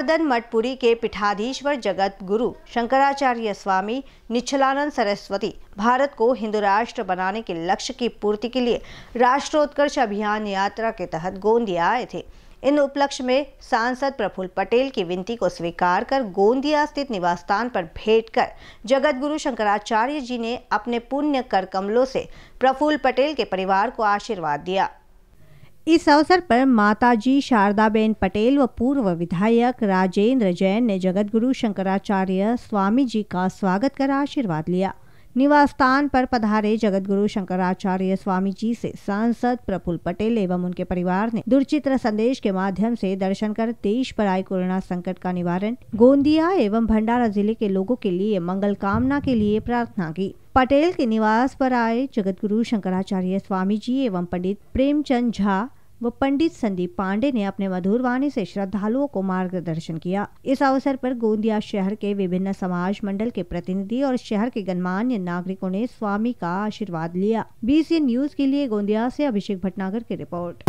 गोवर्धन मठपुरी के पीठाधीश्वर जगत गुरु शंकराचार्य स्वामी निच्छलानंद सरस्वती भारत को हिंदू राष्ट्र बनाने के लक्ष्य की पूर्ति के लिए राष्ट्रोत्कर्ष अभियान यात्रा के तहत गोंदिया आए थे इन उपलक्ष्य में सांसद प्रफुल्ल पटेल की विनती को स्वीकार कर गोंदिया स्थित निवास स्थान पर भेंट कर जगत गुरु शंकराचार्य जी ने अपने पुण्य कर कमलों से प्रफुल्ल पटेल के परिवार को आशीर्वाद दिया इस अवसर पर माताजी शारदाबेन पटेल व पूर्व विधायक राजेंद्र जैन ने जगतगुरु शंकराचार्य स्वामी जी का स्वागत कर आशीर्वाद लिया निवास स्थान पर पधारे जगतगुरु शंकराचार्य स्वामी जी से सांसद प्रफुल पटेल एवं उनके परिवार ने दुर्चित्र संदेश के माध्यम से दर्शन कर देश पर आए कोरोना संकट का निवारण गोंदिया एवं भंडारा जिले के लोगों के लिए मंगल कामना के लिए प्रार्थना की पटेल के निवास पर आए जगतगुरु शंकराचार्य स्वामी जी एवं पंडित प्रेमचंद झा व पंडित संदीप पांडे ने अपने मधुर वाणी से श्रद्धालुओं को मार्गदर्शन किया इस अवसर पर गोंदिया शहर के विभिन्न समाज मंडल के प्रतिनिधि और शहर के गणमान्य नागरिकों ने स्वामी का आशीर्वाद लिया बीसी न्यूज के लिए गोंदिया से अभिषेक भटनागर की रिपोर्ट